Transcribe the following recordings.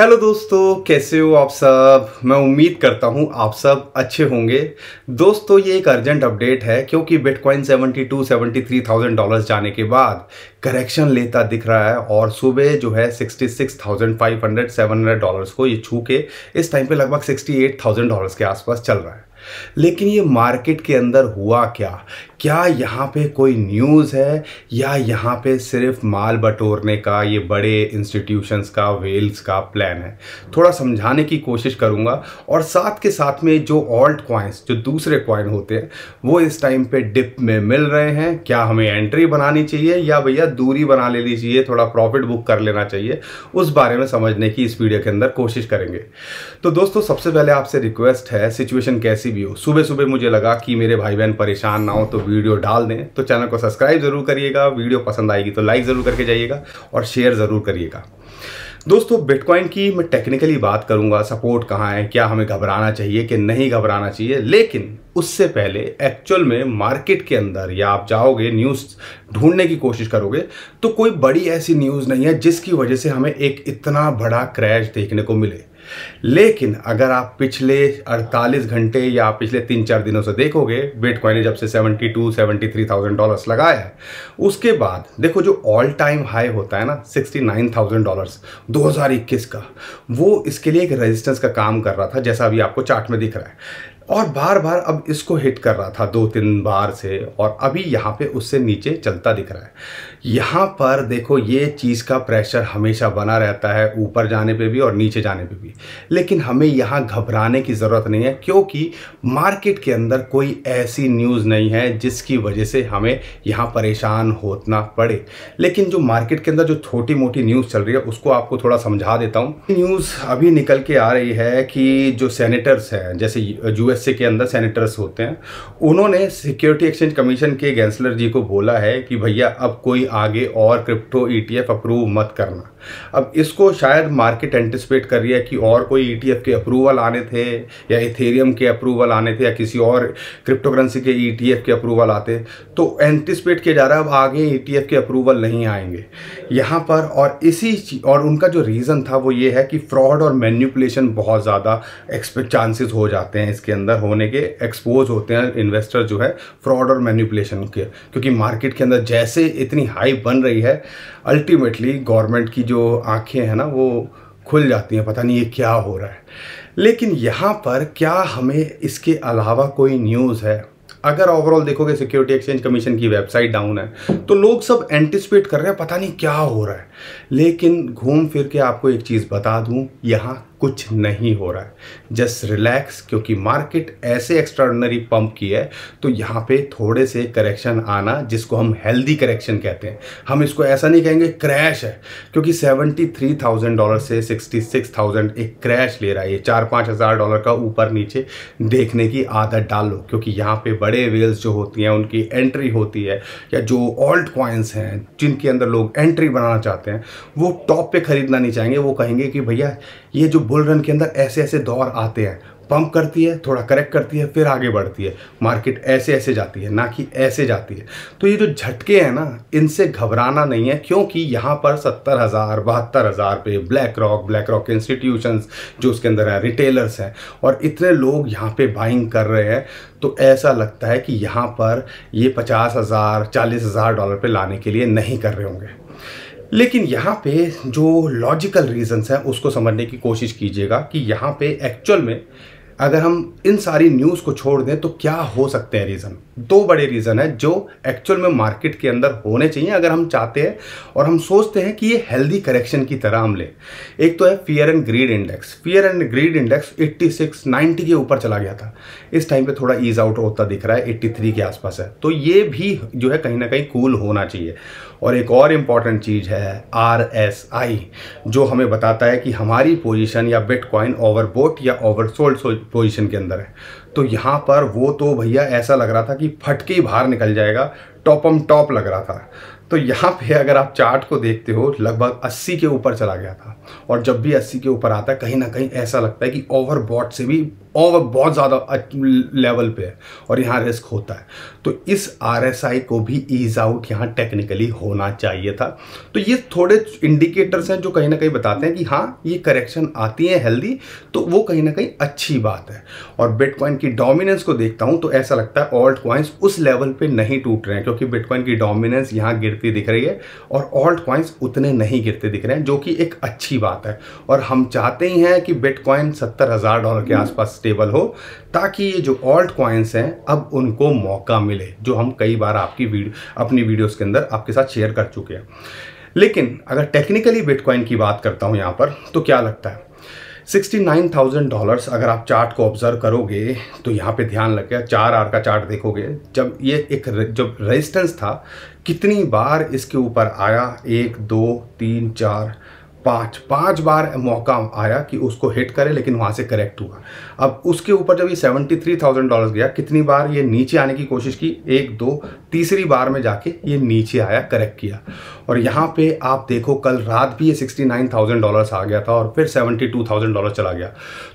hello दोस्तों कैसे हो आप सब मैं उम्मीद करता हूं आप सब अच्छे होंगे दोस्तों ये एक अर्जेंट अपडेट है क्योंकि बिटकॉइन 72 73,000 डॉलर्स जाने के बाद करेक्शन लेता दिख रहा है और सुबह जो है 66,500 700 डॉलर्स को ये छू के इस टाइम पे लगभग 68,000 डॉलर्स के आसपास चल रहा है लेकिन ये मार्केट के अंदर हुआ क्या क्या यहाँ पे कोई न्यूज़ है या यहाँ पे सिर्फ माल बटोरने का ये बड़े इंस्टीट्यूशंस का वेल्स का प्लान है थोड़ा समझाने की कोशिश करूँगा और साथ के साथ में जो ऑल्ट क्वाइंस जो दूसरे क्वाइन होते हैं वो इस टाइम पे डिप में मिल रहे हैं क्या हमें एंट्री बनानी चाहिए या भैया दूरी बना लेनी चाहिए थोड़ा प्रॉफिट बुक कर लेना चाहिए उस बारे में समझने की इस वीडियो के अंदर कोशिश करेंगे तो दोस्तों सबसे पहले आपसे रिक्वेस्ट है सिचुएशन कैसी भी हो सुबह सुबह मुझे लगा कि मेरे भाई बहन परेशान ना हो तो वीडियो डाल दें तो चैनल को सब्सक्राइब ज़रूर करिएगा वीडियो पसंद आएगी तो लाइक ज़रूर करके जाइएगा और शेयर ज़रूर करिएगा दोस्तों बिटकॉइन की मैं टेक्निकली बात करूंगा सपोर्ट कहाँ है क्या हमें घबराना चाहिए कि नहीं घबराना चाहिए लेकिन उससे पहले एक्चुअल में मार्केट के अंदर या आप जाओगे न्यूज़ ढूंढने की कोशिश करोगे तो कोई बड़ी ऐसी न्यूज़ नहीं है जिसकी वजह से हमें एक इतना बड़ा क्रैश देखने को मिले लेकिन अगर आप पिछले 48 घंटे या पिछले तीन चार दिनों से देखोगे बिटकॉइन ने जब से 72 73,000 डॉलर्स लगाया है उसके बाद देखो जो ऑल टाइम हाई होता है ना 69,000 डॉलर्स 2021 का वो इसके लिए एक रेजिस्टेंस का काम कर रहा था जैसा अभी आपको चार्ट में दिख रहा है और बार बार अब इसको हिट कर रहा था दो तीन बार से और अभी यहाँ पे उससे नीचे चलता दिख रहा है यहाँ पर देखो ये चीज़ का प्रेशर हमेशा बना रहता है ऊपर जाने पे भी और नीचे जाने पे भी लेकिन हमें यहाँ घबराने की ज़रूरत नहीं है क्योंकि मार्केट के अंदर कोई ऐसी न्यूज़ नहीं है जिसकी वजह से हमें यहाँ परेशान होना पड़े लेकिन जो मार्केट के अंदर जो छोटी मोटी न्यूज़ चल रही है उसको आपको थोड़ा समझा देता हूँ न्यूज़ अभी निकल के आ रही है कि जो सैनिटर्स हैं जैसे यू यूएसए के अंदर सेनेटर्स होते हैं उन्होंने सिक्योरिटी एक्सचेंज कमीशन के गैंसलर जी को बोला है कि भैया अब कोई आगे और क्रिप्टो ईटीएफ e अप्रूव मत करना अब इसको शायद मार्केट एंटिसपेट कर रही है कि और कोई ईटीएफ e के अप्रूवल आने थे या इथेरियम के अप्रूवल आने थे या किसी और क्रिप्टोकरेंसी के ईटीएफ e के अप्रूवल आते तो एंटिसपेट किया जा रहा है अब आगे ईटीएफ e के अप्रूवल नहीं आएंगे यहाँ पर और इसी और उनका जो रीज़न था वो ये है कि फ्रॉड और मैन्यूपुलेशन बहुत ज़्यादा एक्सपेक्ट चांसेस हो जाते हैं इसके अंदर होने के एक्सपोज होते हैं इन्वेस्टर जो है फ्रॉड और मैन्यूपुलेशन के क्योंकि मार्केट के अंदर जैसे इतनी हाई बन रही है अल्टीमेटली गवर्नमेंट की जो आँखें हैं ना वो खुल जाती हैं पता नहीं ये क्या हो रहा है लेकिन यहाँ पर क्या हमें इसके अलावा कोई न्यूज़ है अगर ओवरऑल देखोगे सिक्योरिटी एक्सचेंज कमीशन की वेबसाइट डाउन है तो लोग सब एंटिसिपेट कर रहे हैं पता नहीं क्या हो रहा है लेकिन घूम फिर के आपको एक चीज़ बता दूं यहाँ कुछ नहीं हो रहा है जस्ट रिलैक्स क्योंकि मार्केट ऐसे एक्स्ट्राऑर्डनरी पंप की है तो यहाँ पे थोड़े से करेक्शन आना जिसको हम हेल्दी करेक्शन कहते हैं हम इसको ऐसा नहीं कहेंगे क्रैश है क्योंकि 73,000 डॉलर से 66,000 एक क्रैश ले रहा है ये चार पाँच हज़ार डॉलर का ऊपर नीचे देखने की आदत डाल लो क्योंकि यहाँ पे बड़े वेल्स जो होती हैं उनकी एंट्री होती है या जो ऑल्ट क्वाइंस हैं जिनके अंदर लोग एंट्री बनाना चाहते हैं चाहते हैं वो टॉप पे खरीदना नहीं चाहेंगे वो कहेंगे कि भैया ये जो बुल रन के अंदर ऐसे ऐसे दौर आते हैं पंप करती है थोड़ा करेक्ट करती है फिर आगे बढ़ती है मार्केट ऐसे ऐसे जाती है ना कि ऐसे जाती है तो ये जो झटके हैं ना इनसे घबराना नहीं है क्योंकि यहाँ पर सत्तर हज़ार बहत्तर हज़ार पे ब्लैक रॉक ब्लैक रॉक के इंस्टीट्यूशंस जो उसके अंदर हैं रिटेलर्स हैं और इतने लोग यहाँ पे बाइंग कर रहे हैं तो ऐसा लगता है कि यहाँ पर ये पचास हज़ार डॉलर पर लाने के लिए नहीं कर रहे होंगे लेकिन यहाँ पे जो लॉजिकल रीजंस हैं उसको समझने की कोशिश कीजिएगा कि यहाँ पे एक्चुअल में अगर हम इन सारी न्यूज़ को छोड़ दें तो क्या हो सकते हैं रीज़न दो बड़े रीज़न है जो एक्चुअल में मार्केट के अंदर होने चाहिए अगर हम चाहते हैं और हम सोचते हैं कि ये हेल्दी करेक्शन की तरह हम लें एक तो है fear and greed index fear and greed index 86 90 के ऊपर चला गया था इस टाइम पे थोड़ा ईज आउट होता दिख रहा है 83 के आसपास है तो ये भी जो है कहीं ना कहीं कूल होना चाहिए और एक और इम्पॉर्टेंट चीज़ है आर एस आई जो हमें बताता है कि हमारी पोजिशन या बिटकॉइन ओवरबोट या ओवरसोल्ड पोजिशन के अंदर है तो यहाँ पर वो तो भैया ऐसा लग रहा था कि फट के ही बाहर निकल जाएगा टॉपम टॉप लग रहा था तो यहाँ पे अगर आप चार्ट को देखते हो लगभग 80 के ऊपर चला गया था और जब भी 80 के ऊपर आता है कहीं ना कहीं ऐसा लगता है कि ओवरबॉट से भी और बहुत ज़्यादा लेवल पे है और यहाँ रिस्क होता है तो इस आरएसआई को भी ईज आउट यहाँ टेक्निकली होना चाहिए था तो ये थोड़े इंडिकेटर्स हैं जो कहीं ना कहीं बताते हैं कि हाँ ये करेक्शन आती है हेल्दी तो वो कहीं ना कहीं अच्छी बात है और बिटकॉइन की डोमिनेंस को देखता हूँ तो ऐसा लगता है ऑल्ट क्वाइंस उस लेवल पर नहीं टूट रहे हैं क्योंकि बिटकॉइन की डोमिनेंस यहाँ गिरती दिख रही है और ऑल्ट क्वाइंस उतने नहीं गिरते दिख रहे हैं जो कि एक अच्छी बात है और हम चाहते ही हैं कि बिटकॉइन सत्तर हज़ार डॉलर के आसपास स्टेबल हो ताकि ये जो ऑल्ट क्वाइंस हैं अब उनको मौका मिले जो हम कई बार आपकी वीडियो अपनी वीडियोस के अंदर आपके साथ शेयर कर चुके हैं लेकिन अगर टेक्निकली बिटकॉइन की बात करता हूँ यहाँ पर तो क्या लगता है 69,000 डॉलर्स अगर आप चार्ट को ऑब्जर्व करोगे तो यहाँ पे ध्यान लग गया चार आर का चार्ट देखोगे जब ये एक जब रेजिस्टेंस था कितनी बार इसके ऊपर आया एक दो तीन चार पाँच पाँच बार मौका आया कि उसको हिट करे लेकिन वहाँ से करेक्ट हुआ अब उसके ऊपर जब ये सेवेंटी थ्री थाउजेंड डॉलर गया कितनी बार ये नीचे आने की कोशिश की एक दो तीसरी बार में जाके ये नीचे आया करेक्ट किया और यहाँ पे आप देखो कल रात भी ये सिक्सटी नाइन थाउजेंड डॉलर आ गया था और फिर सेवेंटी टू थाउजेंड डॉलर चला गया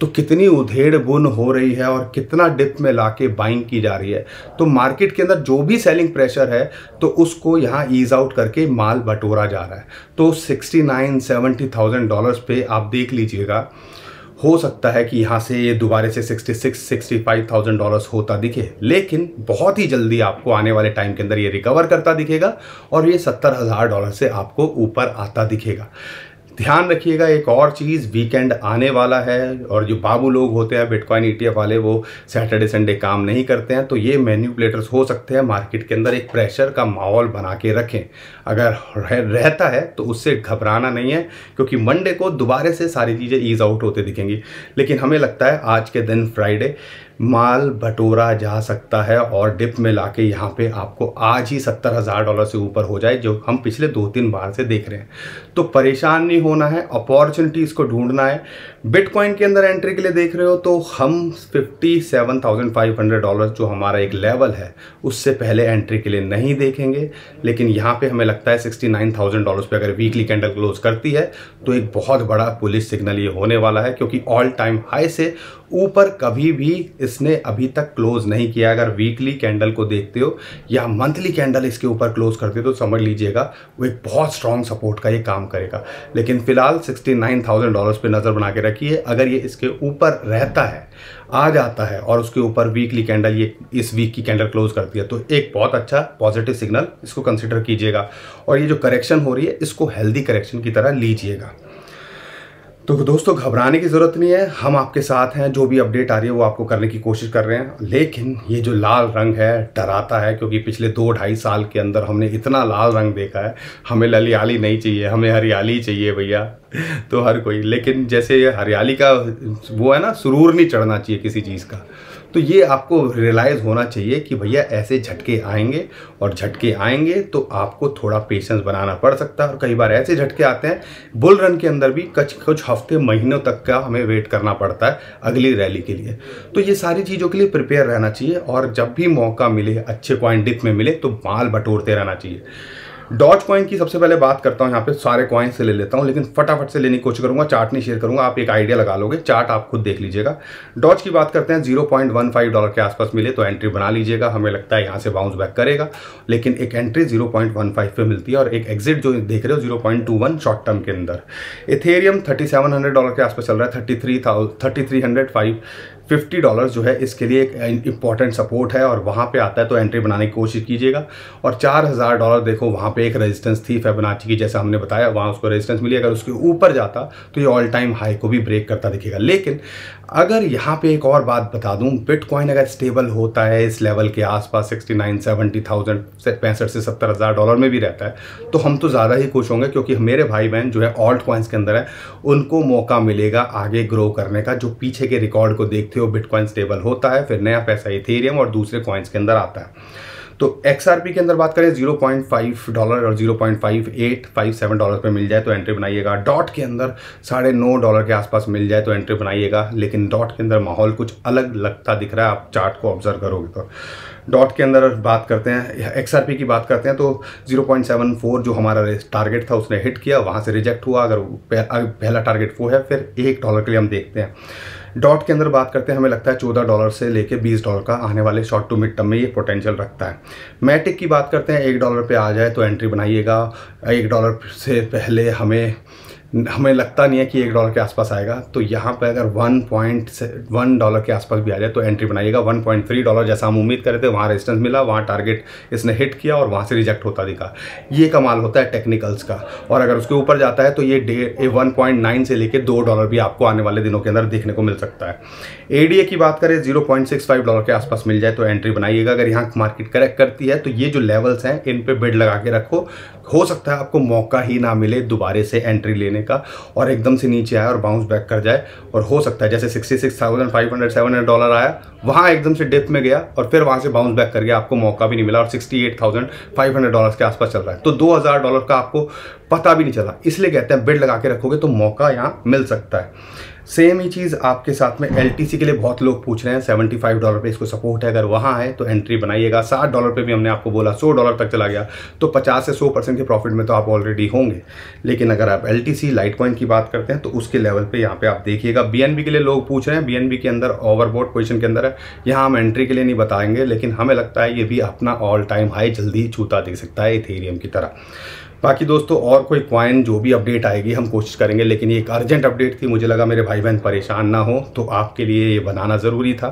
तो कितनी उधेड़ बुन हो रही है और कितना डिप में ला के बाइंग की जा रही है तो मार्केट के अंदर जो भी सेलिंग प्रेशर है तो उसको यहाँ ईज आउट करके माल बटोरा जा रहा है तो sixty nine seventy thousand dollars पे आप देख लीजिएगा हो सकता है कि यहाँ से ये दोबारे से 66 65,000 थाउजेंड डॉलर्स होता दिखे लेकिन बहुत ही जल्दी आपको आने वाले टाइम के अंदर ये रिकवर करता दिखेगा और ये सत्तर हज़ार डॉलर से आपको ऊपर आता दिखेगा ध्यान रखिएगा एक और चीज़ वीकेंड आने वाला है और जो बाबू लोग होते हैं बिटकॉइन ईटीएफ e वाले वो सैटरडे संडे काम नहीं करते हैं तो ये मैन्यूपलेटर्स हो सकते हैं मार्केट के अंदर एक प्रेशर का माहौल बना के रखें अगर रह, रहता है तो उससे घबराना नहीं है क्योंकि मंडे को दोबारा से सारी चीज़ें ईज आउट होते दिखेंगी लेकिन हमें लगता है आज के दिन फ्राइडे माल बटोरा जा सकता है और डिप में ला के यहाँ पर आपको आज ही सत्तर हज़ार डॉलर से ऊपर हो जाए जो हम पिछले दो तीन बार से देख रहे हैं तो परेशान नहीं होना है अपॉर्चुनिटीज़ को ढूंढना है बिटकॉइन के अंदर एंट्री के लिए देख रहे हो तो हम 57,500 डॉलर जो हमारा एक लेवल है उससे पहले एंट्री के लिए नहीं देखेंगे लेकिन यहाँ पे हमें लगता है 69,000 डॉलर्स पे अगर वीकली कैंडल क्लोज करती है तो एक बहुत बड़ा पुलिस सिग्नल ये होने वाला है क्योंकि ऑल टाइम हाई से ऊपर कभी भी इसने अभी तक क्लोज नहीं किया अगर वीकली कैंडल को देखते हो या मंथली कैंडल इसके ऊपर क्लोज करते हो तो समझ लीजिएगा वो एक बहुत स्ट्रॉन्ग सपोर्ट का ये काम करेगा लेकिन फिलहाल सिक्सटी नाइन थाउजेंड डॉलर्स पर नज़र बना के रख रखिए अगर ये इसके ऊपर रहता है आ जाता है और उसके ऊपर वीकली कैंडल ये इस वीक की कैंडल क्लोज करती है तो एक बहुत अच्छा पॉजिटिव सिग्नल इसको कंसिडर कीजिएगा और ये जो करेक्शन हो रही है इसको हेल्दी करेक्शन की तरह लीजिएगा तो दोस्तों घबराने की ज़रूरत नहीं है हम आपके साथ हैं जो भी अपडेट आ रही है वो आपको करने की कोशिश कर रहे हैं लेकिन ये जो लाल रंग है डराता है क्योंकि पिछले दो ढाई साल के अंदर हमने इतना लाल रंग देखा है हमें ललियाली नहीं चाहिए हमें हरियाली चाहिए भैया तो हर कोई लेकिन जैसे हरियाली का वो है ना सुरूर नहीं चढ़ना चाहिए किसी चीज़ का तो ये आपको रियलाइज़ होना चाहिए कि भैया ऐसे झटके आएंगे और झटके आएंगे तो आपको थोड़ा पेशेंस बनाना पड़ सकता है और कई बार ऐसे झटके आते हैं बुल रन के अंदर भी कुछ कुछ हफ्ते महीनों तक का हमें वेट करना पड़ता है अगली रैली के लिए तो ये सारी चीज़ों के लिए प्रिपेयर रहना चाहिए और जब भी मौका मिले अच्छे क्वान्टिटी में मिले तो माल बटोरते रहना चाहिए डॉच कॉइन की सबसे पहले बात करता हूँ यहाँ पे सारे कॉइन से ले लेता हूँ लेकिन फटाफट से लेने की कोशिश करूँगा चार्ट नहीं शेयर करूँगा आप एक आइडिया लगा लोगे चार्ट आप खुद देख लीजिएगा डॉच की बात करते हैं zero point one five dollar के आसपास मिले तो एंट्री बना लीजिएगा हमें लगता है यहाँ से बाउंस बैक करेगा लेकिन एक entry zero point one five पे मिलती है और एक एग्जिट जो देख रहे हो zero point two one short term के अंदर Ethereum thirty seven hundred dollar के आसपास चल रहा है thirty three thou thirty three hundred five fifty dollar जो है इसके लिए एक इंपॉर्टेंट सपोर्ट है और वहाँ पे आता है तो एंट्री बनाने की कोशिश कीजिएगा और चार हज़ार डॉलर देखो वहाँ पे एक रेजिस्टेंस थी फेबनाची की जैसा हमने बताया वहाँ उसको रेजिस्टेंस मिली अगर उसके ऊपर जाता तो ये ऑल टाइम हाई को भी ब्रेक करता दिखेगा लेकिन अगर यहाँ पे एक और बात बता दूँ बिटकॉइन अगर स्टेबल होता है इस लेवल के आसपास 69 सेवेंटी थाउजेंड से पैंसठ से सत्तर हज़ार डॉलर में भी रहता है तो हम तो ज़्यादा ही खुश होंगे क्योंकि मेरे भाई बहन जो है ऑल्ट कॉइन्स के अंदर है उनको मौका मिलेगा आगे ग्रो करने का जो पीछे के रिकॉर्ड को देखते हो बिटकॉइन स्टेबल होता है फिर नया पैसा इथेरियम और दूसरे कॉइन्स के अंदर आता है तो एक्स के अंदर बात करें 0.5 डॉलर और 0.5857 डॉलर पे मिल जाए तो एंट्री बनाइएगा डॉट के अंदर साढ़े नौ डॉलर के आसपास मिल जाए तो एंट्री बनाइएगा लेकिन डॉट के अंदर माहौल कुछ अलग लगता दिख रहा है आप चार्ट को ऑब्जर्व करोगे तो डॉट के अंदर बात करते हैं एक्स की बात करते हैं तो 0.74 जो हमारा टारगेट था उसने हिट किया वहाँ से रिजेक्ट हुआ अगर पहला टारगेट वो है फिर एक डॉलर के लिए हम देखते हैं डॉट के अंदर बात करते हैं हमें लगता है चौदह डॉलर से लेके बीस डॉलर का आने वाले शॉर्ट टू मिड टर्म में ये पोटेंशियल रखता है मैटिक की बात करते हैं एक डॉलर पर आ जाए तो एंट्री बनाइएगा एक डॉलर से पहले हमें हमें लगता नहीं है कि एक डॉलर के आसपास आएगा तो यहाँ पर अगर वन पॉइंट वन डॉलर के आसपास भी आ जाए तो एंट्री बनाइएगा वन पॉइंट थ्री डॉलर जैसा हम उम्मीद करे थे वहाँ रेजिस्टेंस मिला वहाँ टारगेट इसने हिट किया और वहाँ से रिजेक्ट होता दिखा ये कमाल होता है टेक्निकल्स का और अगर उसके ऊपर जाता है तो ये डे वन पॉइंट नाइन से लेकर दो डॉलर भी आपको आने वाले दिनों के अंदर देखने को मिल सकता है ए की बात करें zero point six five dollar के आसपास मिल जाए तो एंट्री बनाइएगा अगर यहाँ मार्केट करेक्ट करती है तो ये जो लेवल्स हैं इन पर बेड लगा के रखो हो सकता है आपको मौका ही ना मिले दोबारे से एंट्री लेने लेने का और एकदम से नीचे आए और बाउंस बैक कर जाए और हो सकता है जैसे sixty six thousand five hundred seven hundred dollar आया वहाँ एकदम से डिप में गया और फिर वहाँ से बाउंस बैक कर गया आपको मौका भी नहीं मिला और sixty eight thousand five hundred dollar के आसपास चल रहा है तो दो हज़ार डॉलर का आपको पता भी नहीं चला इसलिए कहते हैं बिड लगा के रखोगे तो मौका यहाँ मिल सकता है सेम ही चीज़ आपके साथ में एल के लिए बहुत लोग पूछ रहे हैं सेवेंटी फाइव डॉलर पर इसको सपोर्ट है अगर वहाँ है तो एंट्री बनाइएगा साठ डॉलर पर भी हमने आपको बोला सौ डॉलर तक चला गया तो पचास से सौ परसेंट के प्रॉफिट में तो आप ऑलरेडी होंगे लेकिन अगर आप एल टी लाइट कॉइन की बात करते हैं तो उसके लेवल पर यहाँ पर आप देखिएगा बी के लिए लोग पूछ रहे हैं बी के अंदर ओवरबोर्ड पोजिशन के अंदर है यहाँ हम एंट्री के लिए नहीं बताएंगे लेकिन हमें लगता है ये भी अपना ऑल टाइम हाई जल्दी छूता दे सकता है इथेरियम की तरह बाकी दोस्तों और कोई क्वाइन जो भी अपडेट आएगी हम कोशिश करेंगे लेकिन ये एक अर्जेंट अपडेट थी मुझे लगा मेरे भाई बहन परेशान ना हो तो आपके लिए ये बनाना ज़रूरी था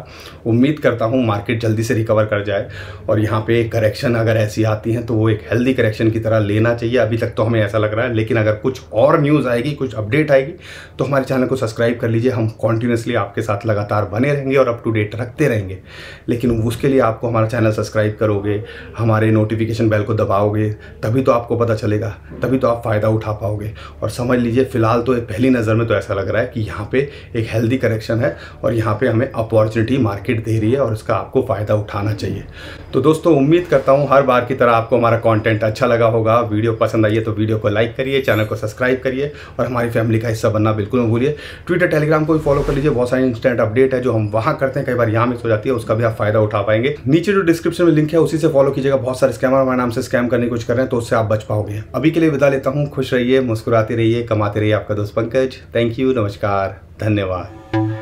उम्मीद करता हूँ मार्केट जल्दी से रिकवर कर जाए और यहाँ पे करेक्शन अगर ऐसी आती हैं तो वो एक हेल्दी करेक्शन की तरह लेना चाहिए अभी तक तो हमें ऐसा लग रहा है लेकिन अगर कुछ और न्यूज़ आएगी कुछ अपडेट आएगी तो हमारे चैनल को सब्सक्राइब कर लीजिए हम कॉन्टीन्यूसली आपके साथ लगातार बने रहेंगे और अप टू डेट रखते रहेंगे लेकिन उसके लिए आपको हमारा चैनल सब्सक्राइब करोगे हमारे नोटिफिकेशन बेल को दबाओगे तभी तो आपको पता चलेगा पड़ेगा तभी तो आप फ़ायदा उठा पाओगे और समझ लीजिए फ़िलहाल तो पहली नज़र में तो ऐसा लग रहा है कि यहाँ पे एक हेल्दी करेक्शन है और यहाँ पे हमें अपॉर्चुनिटी मार्केट दे रही है और उसका आपको फ़ायदा उठाना चाहिए तो दोस्तों उम्मीद करता हूँ हर बार की तरह आपको हमारा कॉन्टेंट अच्छा लगा होगा वीडियो पसंद आई तो वीडियो को लाइक करिए चैनल को सब्सक्राइब करिए और हमारी फैमिली का हिस्सा बनना बिल्कुल न भूलिए ट्विटर टेलीग्राम को भी फॉलो कर लीजिए बहुत सारी इंस्टेंट अपडेट है जो हम वहाँ करते हैं कई बार यहाँ मिस हो जाती है उसका भी आप फायदा उठा पाएंगे नीचे जो डिस्क्रिप्शन में लिंक है उसी से फॉलो कीजिएगा बहुत सारे स्कैमर हमारे नाम से स्कैम करने की कुछ कर रहे हैं तो उससे आप बच पाओगे अभी के लिए विदा लेता हूँ खुश रहिए मुस्कुराते रहिए कमाते रहिए आपका दोस्त पंकज थैंक यू नमस्कार धन्यवाद